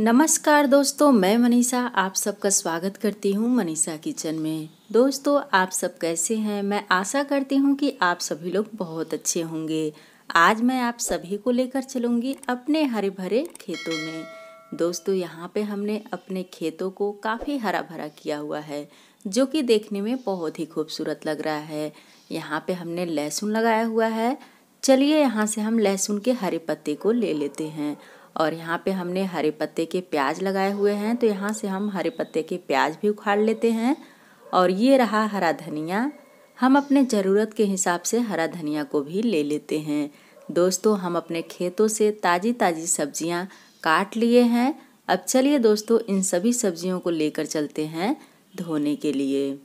नमस्कार दोस्तों मैं मनीषा आप सबका स्वागत करती हूँ मनीषा किचन में दोस्तों आप सब कैसे हैं मैं आशा करती हूँ कि आप सभी लोग बहुत अच्छे होंगे आज मैं आप सभी को लेकर चलूँगी अपने हरे भरे खेतों में दोस्तों यहाँ पे हमने अपने खेतों को काफ़ी हरा भरा किया हुआ है जो कि देखने में बहुत ही खूबसूरत लग रहा है यहाँ पे हमने लहसुन लगाया हुआ है चलिए यहाँ से हम लहसुन के हरे पत्ते को ले लेते हैं और यहाँ पे हमने हरे पत्ते के प्याज लगाए हुए हैं तो यहाँ से हम हरे पत्ते के प्याज भी उखाड़ लेते हैं और ये रहा हरा धनिया हम अपने ज़रूरत के हिसाब से हरा धनिया को भी ले लेते हैं दोस्तों हम अपने खेतों से ताज़ी ताज़ी सब्जियाँ काट लिए हैं अब चलिए दोस्तों इन सभी सब्जियों को लेकर चलते हैं धोने के लिए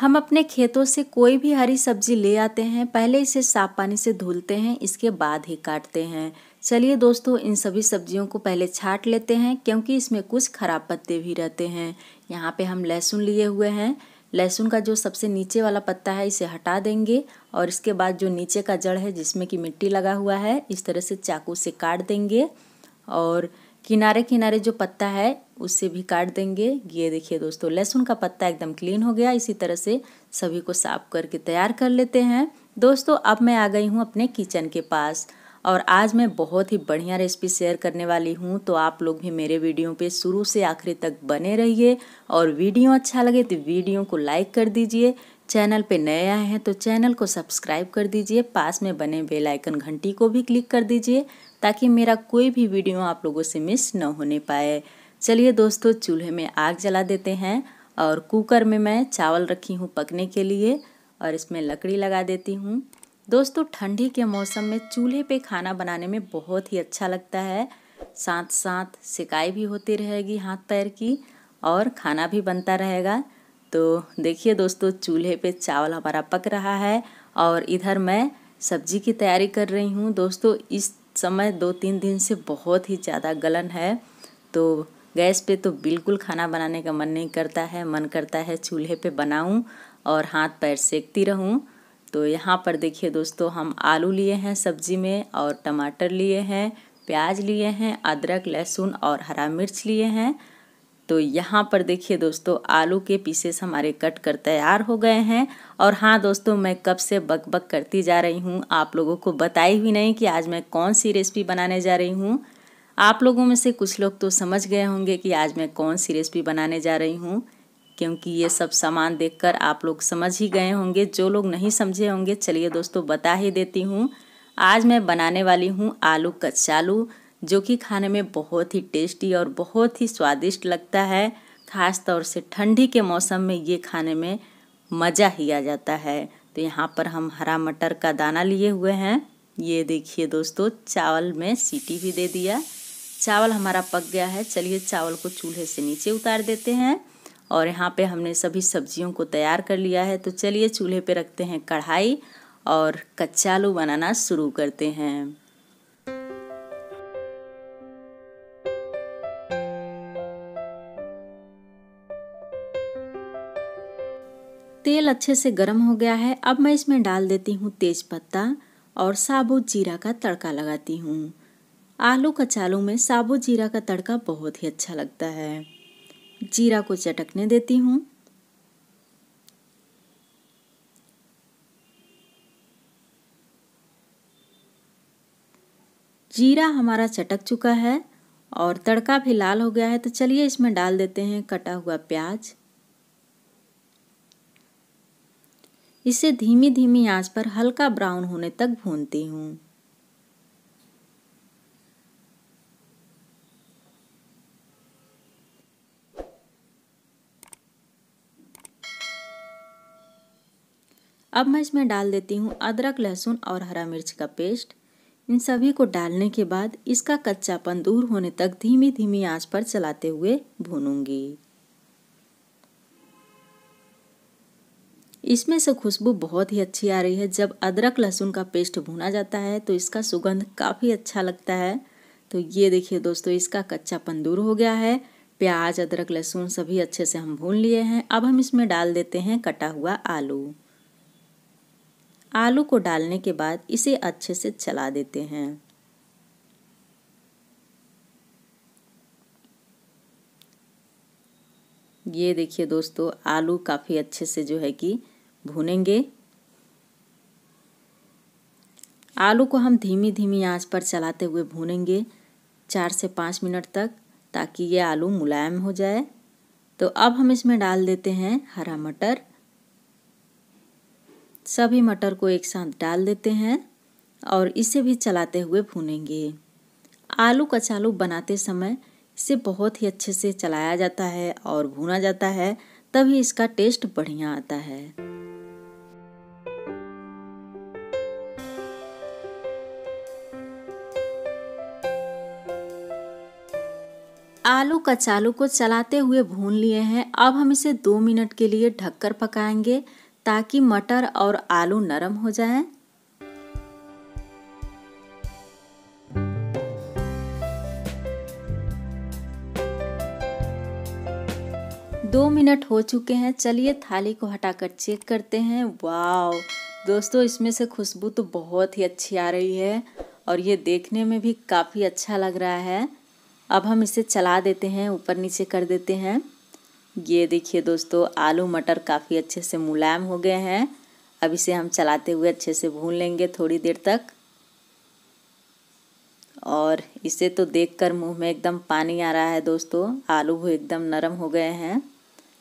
हम अपने खेतों से कोई भी हरी सब्जी ले आते हैं पहले इसे साफ पानी से धुलते हैं इसके बाद ही काटते हैं चलिए दोस्तों इन सभी सब्जियों को पहले छाट लेते हैं क्योंकि इसमें कुछ खराब पत्ते भी रहते हैं यहाँ पे हम लहसुन लिए हुए हैं लहसुन का जो सबसे नीचे वाला पत्ता है इसे हटा देंगे और इसके बाद जो नीचे का जड़ है जिसमें कि मिट्टी लगा हुआ है इस तरह से चाकू से काट देंगे और किनारे किनारे जो पत्ता है उससे भी काट देंगे ये देखिए दोस्तों लहसुन का पत्ता एकदम क्लीन हो गया इसी तरह से सभी को साफ करके तैयार कर लेते हैं दोस्तों अब मैं आ गई हूँ अपने किचन के पास और आज मैं बहुत ही बढ़िया रेसिपी शेयर करने वाली हूँ तो आप लोग भी मेरे वीडियो पे शुरू से आखिरी तक बने रहिए और वीडियो अच्छा लगे तो वीडियो को लाइक कर दीजिए चैनल पे नए आए हैं तो चैनल को सब्सक्राइब कर दीजिए पास में बने बेल आइकन घंटी को भी क्लिक कर दीजिए ताकि मेरा कोई भी वीडियो आप लोगों से मिस न होने पाए चलिए दोस्तों चूल्हे में आग जला देते हैं और कुकर में मैं चावल रखी हूँ पकने के लिए और इसमें लकड़ी लगा देती हूँ दोस्तों ठंडी के मौसम में चूल्हे पे खाना बनाने में बहुत ही अच्छा लगता है साथ साथ सिकाई भी होती रहेगी हाथ पैर की और खाना भी बनता रहेगा तो देखिए दोस्तों चूल्हे पे चावल हमारा पक रहा है और इधर मैं सब्जी की तैयारी कर रही हूँ दोस्तों इस समय दो तीन दिन से बहुत ही ज़्यादा गलन है तो गैस पे तो बिल्कुल खाना बनाने का मन नहीं करता है मन करता है चूल्हे पे बनाऊं और हाथ पैर सेकती रहूं तो यहाँ पर देखिए दोस्तों हम आलू लिए हैं सब्जी में और टमाटर लिए हैं प्याज लिए हैं अदरक लहसुन और हरा मिर्च लिए हैं तो यहाँ पर देखिए दोस्तों आलू के पीसेस हमारे कट कर तैयार हो गए हैं और हाँ दोस्तों मैं कब से बक बक करती जा रही हूँ आप लोगों को बताई भी नहीं कि आज मैं कौन सी रेसिपी बनाने जा रही हूँ आप लोगों में से कुछ लोग तो समझ गए होंगे कि आज मैं कौन सी रेसिपी बनाने जा रही हूँ क्योंकि ये सब सामान देखकर आप लोग समझ ही गए होंगे जो लोग नहीं समझे होंगे चलिए दोस्तों बता ही देती हूँ आज मैं बनाने वाली हूँ आलू कच्चालू जो कि खाने में बहुत ही टेस्टी और बहुत ही स्वादिष्ट लगता है ख़ास तौर से ठंडी के मौसम में ये खाने में मज़ा ही आ जाता है तो यहाँ पर हम हरा मटर का दाना लिए हुए हैं ये देखिए दोस्तों चावल में सीटी भी दे दिया चावल हमारा पक गया है चलिए चावल को चूल्हे से नीचे उतार देते हैं और यहाँ पे हमने सभी सब्जियों को तैयार कर लिया है तो चलिए चूल्हे पे रखते हैं कढ़ाई और कच्चा आलू बनाना शुरू करते हैं तेल अच्छे से गर्म हो गया है अब मैं इसमें डाल देती हूँ तेज पत्ता और साबुत जीरा का तड़का लगाती हूँ आलू कचालू में साबुत जीरा का तड़का बहुत ही अच्छा लगता है जीरा को चटकने देती हूँ जीरा हमारा चटक चुका है और तड़का भी लाल हो गया है तो चलिए इसमें डाल देते हैं कटा हुआ प्याज इसे धीमी धीमी आंच पर हल्का ब्राउन होने तक भूनती हूँ अब मैं इसमें डाल देती हूँ अदरक लहसुन और हरा मिर्च का पेस्ट इन सभी को डालने के बाद इसका कच्चापन दूर होने तक धीमी धीमी आंच पर चलाते हुए भूनूंगी इसमें से खुशबू बहुत ही अच्छी आ रही है जब अदरक लहसुन का पेस्ट भुना जाता है तो इसका सुगंध काफ़ी अच्छा लगता है तो ये देखिए दोस्तों इसका कच्चापन दूर हो गया है प्याज अदरक लहसुन सभी अच्छे से हम भून लिए हैं अब हम इसमें डाल देते हैं कटा हुआ आलू आलू को डालने के बाद इसे अच्छे से चला देते हैं ये देखिए दोस्तों आलू काफ़ी अच्छे से जो है कि भूनेंगे आलू को हम धीमी धीमी आंच पर चलाते हुए भूनेंगे चार से पाँच मिनट तक ताकि ये आलू मुलायम हो जाए तो अब हम इसमें डाल देते हैं हरा मटर सभी मटर को एक साथ डाल देते हैं और इसे भी चलाते हुए भूनेंगे आलू कचालू बनाते समय इसे बहुत ही अच्छे से चलाया जाता है और भूना जाता है तभी इसका टेस्ट बढ़िया आता है आलू कचालू को चलाते हुए भून लिए हैं अब हम इसे दो मिनट के लिए ढककर पकाएंगे ताकि मटर और आलू नरम हो जाएं। दो मिनट हो चुके हैं चलिए थाली को हटाकर चेक करते हैं वाव दोस्तों इसमें से खुशबू तो बहुत ही अच्छी आ रही है और ये देखने में भी काफ़ी अच्छा लग रहा है अब हम इसे चला देते हैं ऊपर नीचे कर देते हैं ये देखिए दोस्तों आलू मटर काफ़ी अच्छे से मुलायम हो गए हैं अब इसे हम चलाते हुए अच्छे से भून लेंगे थोड़ी देर तक और इसे तो देखकर मुंह में एकदम पानी आ रहा है दोस्तों आलू भी एकदम नरम हो गए हैं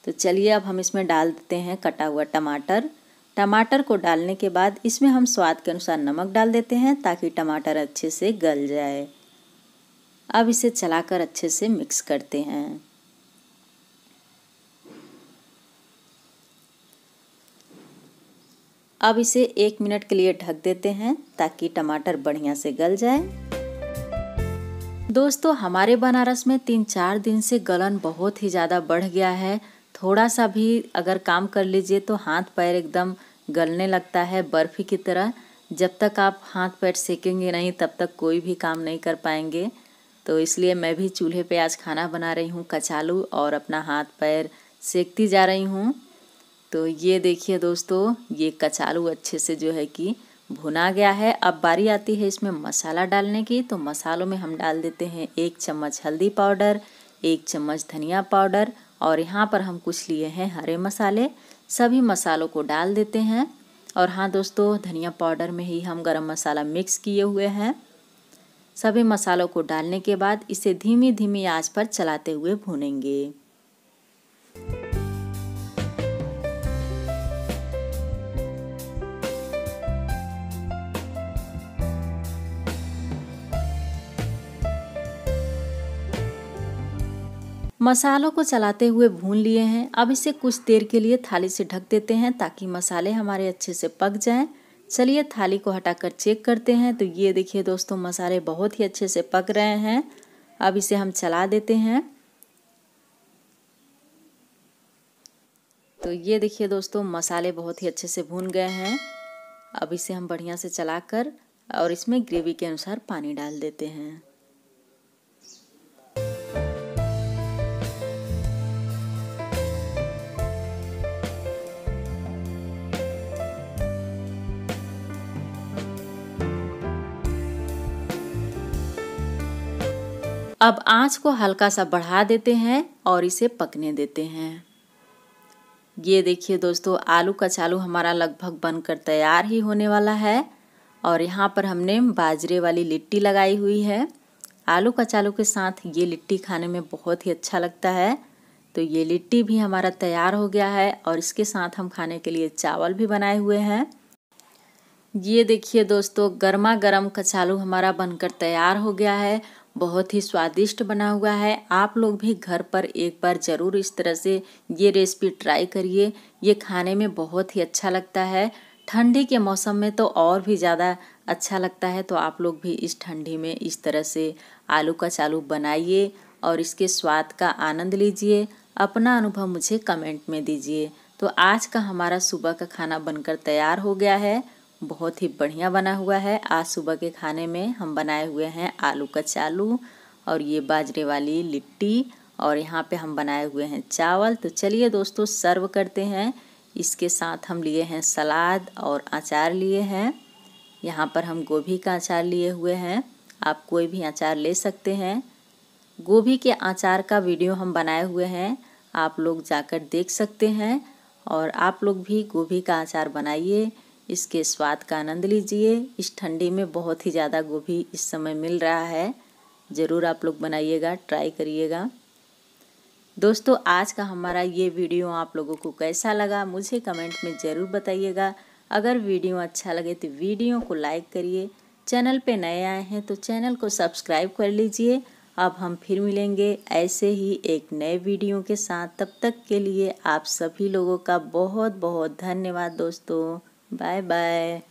तो चलिए अब हम इसमें डाल देते हैं कटा हुआ टमाटर टमाटर को डालने के बाद इसमें हम स्वाद के अनुसार नमक डाल देते हैं ताकि टमाटर अच्छे से गल जाए अब इसे चलाकर अच्छे से मिक्स करते हैं अब इसे एक मिनट के लिए ढक देते हैं ताकि टमाटर बढ़िया से गल जाए दोस्तों हमारे बनारस में तीन चार दिन से गलन बहुत ही ज़्यादा बढ़ गया है थोड़ा सा भी अगर काम कर लीजिए तो हाथ पैर एकदम गलने लगता है बर्फ़ी की तरह जब तक आप हाथ पैर सेकेंगे नहीं तब तक कोई भी काम नहीं कर पाएंगे तो इसलिए मैं भी चूल्हे पे आज खाना बना रही हूँ कचालू और अपना हाथ पैर सेकती जा रही हूँ तो ये देखिए दोस्तों ये कचालू अच्छे से जो है कि भुना गया है अब बारी आती है इसमें मसाला डालने की तो मसालों में हम डाल देते हैं एक चम्मच हल्दी पाउडर एक चम्मच धनिया पाउडर और यहाँ पर हम कुछ लिए हैं हरे मसाले सभी मसालों को डाल देते हैं और हाँ दोस्तों धनिया पाउडर में ही हम गरम मसाला मिक्स किए हुए हैं सभी मसालों को डालने के बाद इसे धीमी धीमी आंच पर चलाते हुए भूनेंगे मसालों को चलाते हुए भून लिए हैं अब इसे कुछ देर के लिए थाली से ढक देते हैं ताकि मसाले हमारे अच्छे से पक जाएं चलिए थाली को हटाकर चेक करते हैं तो ये देखिए दोस्तों मसाले बहुत ही अच्छे से पक रहे हैं अब इसे हम चला देते हैं तो ये देखिए दोस्तों मसाले बहुत ही अच्छे से भून गए हैं अब इसे हम बढ़िया से चलाकर और इसमें ग्रेवी के अनुसार पानी डाल देते हैं अब आंच को हल्का सा बढ़ा देते हैं और इसे पकने देते हैं ये देखिए दोस्तों आलू का चालू हमारा लगभग बनकर तैयार ही होने वाला है और यहाँ पर हमने बाजरे वाली लिट्टी लगाई हुई है आलू का चालू के साथ ये लिट्टी खाने में बहुत ही अच्छा लगता है तो ये लिट्टी भी हमारा तैयार हो गया है और इसके साथ हम खाने के लिए चावल भी बनाए हुए हैं ये देखिए दोस्तों गर्मा गर्म कचालू हमारा बनकर तैयार हो गया है बहुत ही स्वादिष्ट बना हुआ है आप लोग भी घर पर एक बार ज़रूर इस तरह से ये रेसिपी ट्राई करिए ये खाने में बहुत ही अच्छा लगता है ठंडी के मौसम में तो और भी ज़्यादा अच्छा लगता है तो आप लोग भी इस ठंडी में इस तरह से आलू का चालू बनाइए और इसके स्वाद का आनंद लीजिए अपना अनुभव मुझे कमेंट में दीजिए तो आज का हमारा सुबह का खाना बनकर तैयार हो गया है बहुत ही बढ़िया बना हुआ है आज सुबह के खाने में हम बनाए हुए हैं आलू का चालू और ये बाजरे वाली लिट्टी और यहाँ पे हम बनाए हुए हैं चावल तो चलिए दोस्तों सर्व करते हैं इसके साथ हम लिए हैं सलाद और अचार लिए हैं यहाँ पर हम गोभी का अचार लिए हुए हैं आप कोई भी अचार ले सकते हैं गोभी के अचार का वीडियो हम बनाए हुए हैं आप लोग जाकर देख सकते हैं और आप लोग भी गोभी का अचार बनाइए इसके स्वाद का आनंद लीजिए इस ठंडी में बहुत ही ज़्यादा गोभी इस समय मिल रहा है ज़रूर आप लोग बनाइएगा ट्राई करिएगा दोस्तों आज का हमारा ये वीडियो आप लोगों को कैसा लगा मुझे कमेंट में ज़रूर बताइएगा अगर वीडियो अच्छा लगे तो वीडियो को लाइक करिए चैनल पे नए आए हैं तो चैनल को सब्सक्राइब कर लीजिए अब हम फिर मिलेंगे ऐसे ही एक नए वीडियो के साथ तब तक के लिए आप सभी लोगों का बहुत बहुत धन्यवाद दोस्तों Bye bye.